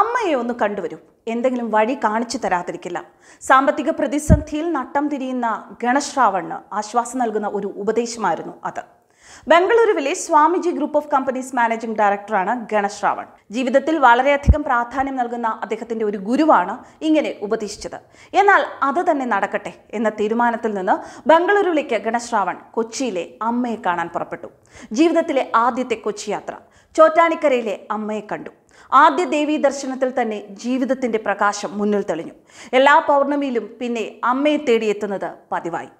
അമ്മയെ ഒന്ന് കണ്ടുവരൂ എന്തെങ്കിലും വഴി കാണിച്ചു തരാതിരിക്കില്ല സാമ്പത്തിക പ്രതിസന്ധിയിൽ നട്ടം തിരിയുന്ന ഗണശ്രാവണ് ആശ്വാസം നൽകുന്ന ഒരു ഉപദേശമായിരുന്നു അത് ബംഗളൂരുവിലെ Swamiji group of companies managing ഡയറക്ടറാണ് ഗണശ്രാവൺ ജീവിതത്തിൽ വളരെയധികം പ്രാധാന്യം നൽകുന്ന അദ്ദേഹത്തിന്റെ ഒരു ഗുരുവാണ് ഇങ്ങനെ ഉപദേശിച്ചത് എന്നാൽ അത് തന്നെ നടക്കട്ടെ എന്ന തീരുമാനത്തിൽ നിന്ന് ബംഗളൂരുവിലേക്ക് ഗണശ്രാവൺ കൊച്ചിയിലെ അമ്മയെ കാണാൻ പുറപ്പെട്ടു ജീവിതത്തിലെ ആദ്യത്തെ കൊച്ചി യാത്ര ചോറ്റാനിക്കരയിലെ അമ്മയെ കണ്ടു ആദ്യ ദേവീ ദർശനത്തിൽ തന്നെ ജീവിതത്തിന്റെ പ്രകാശം മുന്നിൽ തെളിഞ്ഞു എല്ലാ പൗർണമിയിലും പിന്നെ അമ്മയെ തേടിയെത്തുന്നത് പതിവായി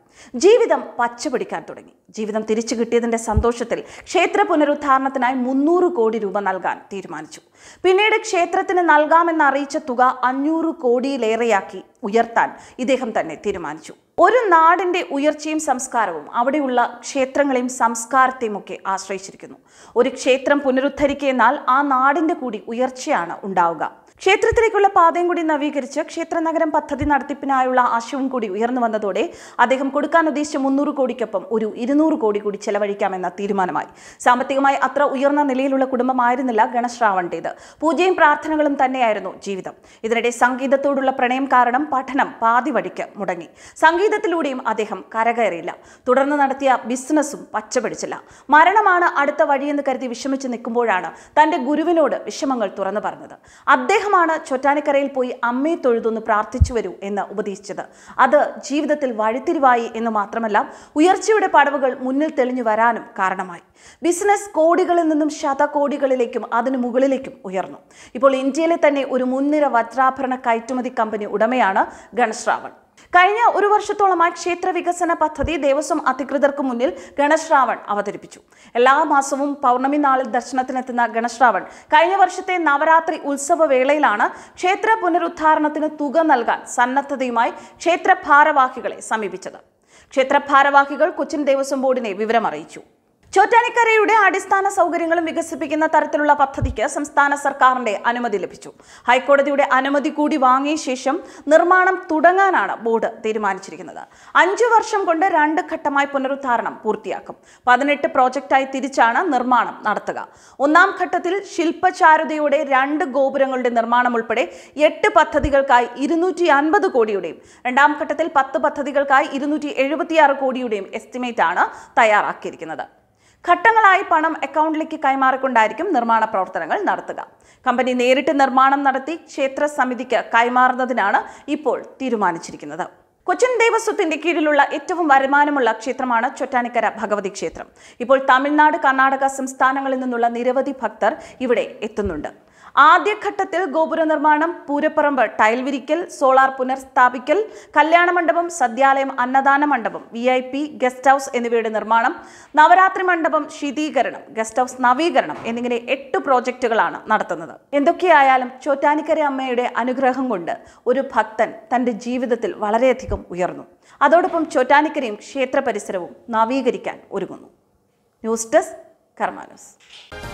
ജീവിതം പച്ചപിടിക്കാൻ തുടങ്ങി ജീവിതം തിരിച്ചു കിട്ടിയതിൻ്റെ സന്തോഷത്തിൽ ക്ഷേത്ര പുനരുദ്ധാരണത്തിനായി മുന്നൂറ് കോടി രൂപ നൽകാൻ തീരുമാനിച്ചു പിന്നീട് ക്ഷേത്രത്തിന് നൽകാമെന്ന് അറിയിച്ച തുക അഞ്ഞൂറ് കോടിയിലേറെയാക്കി ഉയർത്താൻ ഇദ്ദേഹം തന്നെ തീരുമാനിച്ചു ഒരു നാടിന്റെ ഉയർച്ചയും സംസ്കാരവും അവിടെയുള്ള ക്ഷേത്രങ്ങളെയും സംസ്കാരത്തെയും ഒക്കെ ആശ്രയിച്ചിരിക്കുന്നു ഒരു ക്ഷേത്രം പുനരുദ്ധരിക്കുന്നാൽ ആ നാടിന്റെ കൂടി ഉയർച്ചയാണ് ഉണ്ടാവുക ക്ഷേത്രത്തിലേക്കുള്ള പാതയും കൂടി നവീകരിച്ച് ക്ഷേത്രനഗരം പദ്ധതി നടത്തിപ്പിനായുള്ള ആശയവും കൂടി ഉയർന്നു വന്നതോടെ അദ്ദേഹം കൊടുക്കാൻ ഉദ്ദേശിച്ച മുന്നൂറ് കോടിക്കൊപ്പം ഒരു ഇരുന്നൂറ് കോടി കൂടി ചെലവഴിക്കാമെന്ന തീരുമാനമായി സാമ്പത്തികമായി അത്ര ഉയർന്ന നിലയിലുള്ള കുടുംബമായിരുന്നില്ല ഗണശ്രാവണ്ടേത് പൂജയും പ്രാർത്ഥനകളും തന്നെയായിരുന്നു ജീവിതം ഇതിനിടെ സംഗീതത്തോടുള്ള പ്രണയം കാരണം പഠനം പാതി വഴിക്ക് മുടങ്ങി സംഗീതത്തിലൂടെയും അദ്ദേഹം കരകയറിയില്ല തുടർന്ന് നടത്തിയ ബിസിനസ്സും പച്ചപിടിച്ചില്ല മരണമാണ് അടുത്ത വഴിയെന്ന് കരുതി വിഷമിച്ച് നിൽക്കുമ്പോഴാണ് തന്റെ ഗുരുവിനോട് വിഷമങ്ങൾ തുറന്നു പറഞ്ഞത് അദ്ദേഹം അദ്ദേഹമാണ് ചൊറ്റാനക്കരയിൽ പോയി അമ്മയെ തൊഴുതൊന്ന് പ്രാർത്ഥിച്ചു വരൂ എന്ന് ഉപദേശിച്ചത് അത് ജീവിതത്തിൽ വഴിത്തിരിവായി എന്ന് മാത്രമല്ല ഉയർച്ചയുടെ പടവുകൾ മുന്നിൽ തെളിഞ്ഞു വരാനും കാരണമായി ബിസിനസ് കോടികളിൽ നിന്നും ശതകോടികളിലേക്കും അതിനു മുകളിലേക്കും ഉയർന്നു ഇപ്പോൾ ഇന്ത്യയിലെ തന്നെ ഒരു മുൻനിര വജ്രാഭരണ കയറ്റുമതി കമ്പനി ഉടമയാണ് ഗണശ്രാവൺ കഴിഞ്ഞ ഒരു വർഷത്തോളമായി ക്ഷേത്ര വികസന പദ്ധതി ദേവസ്വം അധികൃതർക്ക് മുന്നിൽ ഗണശ്രാവൺ അവതരിപ്പിച്ചു എല്ലാ മാസവും പൗർണമി നാളിൽ ദർശനത്തിനെത്തുന്ന ഗണശ്രാവൺ കഴിഞ്ഞ വർഷത്തെ നവരാത്രി ഉത്സവ വേളയിലാണ് ക്ഷേത്ര പുനരുദ്ധാരണത്തിന് തുക നൽകാൻ സന്നദ്ധതയുമായി ക്ഷേത്ര ഭാരവാഹികളെ സമീപിച്ചത് ക്ഷേത്ര ഭാരവാഹികൾ കൊച്ചിൻ ദേവസ്വം ബോർഡിനെ വിവരമറിയിച്ചു ചോറ്റാനിക്കരയുടെ അടിസ്ഥാന സൗകര്യങ്ങളും വികസിപ്പിക്കുന്ന തരത്തിലുള്ള പദ്ധതിക്ക് സംസ്ഥാന സർക്കാരിന്റെ അനുമതി ലഭിച്ചു ഹൈക്കോടതിയുടെ അനുമതി കൂടി വാങ്ങിയ ശേഷം നിർമ്മാണം തുടങ്ങാനാണ് ബോർഡ് തീരുമാനിച്ചിരിക്കുന്നത് അഞ്ചു വർഷം കൊണ്ട് രണ്ട് ഘട്ടമായി പുനരുദ്ധാരണം പൂർത്തിയാക്കും പതിനെട്ട് പ്രോജക്റ്റായി തിരിച്ചാണ് നിർമ്മാണം നടത്തുക ഒന്നാം ഘട്ടത്തിൽ ശില്പചാരുതയുടെ രണ്ട് ഗോപുരങ്ങളുടെ നിർമ്മാണം ഉൾപ്പെടെ എട്ട് പദ്ധതികൾക്കായി ഇരുന്നൂറ്റി അൻപത് കോടിയുടെയും രണ്ടാം ഘട്ടത്തിൽ പത്ത് പദ്ധതികൾക്കായി ഇരുന്നൂറ്റി എഴുപത്തിയാറ് കോടിയുടെയും എസ്റ്റിമേറ്റ് ആണ് തയ്യാറാക്കിയിരിക്കുന്നത് ഘട്ടങ്ങളായി പണം അക്കൗണ്ടിലേക്ക് കൈമാറിക്കൊണ്ടായിരിക്കും നിർമ്മാണ പ്രവർത്തനങ്ങൾ നടത്തുക കമ്പനി നേരിട്ട് നിർമ്മാണം നടത്തി ക്ഷേത്ര സമിതിക്ക് കൈമാറുന്നതിനാണ് ഇപ്പോൾ തീരുമാനിച്ചിരിക്കുന്നത് കൊച്ചിൻ ദേവസ്വത്തിന്റെ കീഴിലുള്ള ഏറ്റവും വരുമാനമുള്ള ക്ഷേത്രമാണ് ചൊറ്റാനിക്കര ഭഗവതി ക്ഷേത്രം ഇപ്പോൾ തമിഴ്നാട് കർണാടക സംസ്ഥാനങ്ങളിൽ നിന്നുള്ള നിരവധി ഭക്തർ ഇവിടെ എത്തുന്നുണ്ട് ആദ്യഘട്ടത്തിൽ ഗോപുര നിർമ്മാണം പൂരപ്പറമ്പ് ടൈൽ വിരിക്കൽ സോളാർ പുനർസ്ഥാപിക്കൽ കല്യാണ മണ്ഡപം സദ്യാലയം അന്നദാന മണ്ഡപം V I P guest house എന്നിവയുടെ നിർമ്മാണം നവരാത്രി മണ്ഡപം ശീതീകരണം ഗസ്റ്റ് ഹൗസ് നവീകരണം എന്നിങ്ങനെ എട്ട് പ്രോജക്റ്റുകളാണ് നടത്തുന്നത് എന്തൊക്കെയായാലും ചോറ്റാനിക്കര അമ്മയുടെ അനുഗ്രഹം കൊണ്ട് ഒരു ഭക്തൻ തന്റെ ജീവിതത്തിൽ വളരെയധികം ഉയർന്നു അതോടൊപ്പം ചോറ്റാനിക്കരയും ക്ഷേത്ര പരിസരവും നവീകരിക്കാൻ ഒരുങ്ങുന്നു ന്യൂസ് ഡെസ്ക് കർമാനോസ്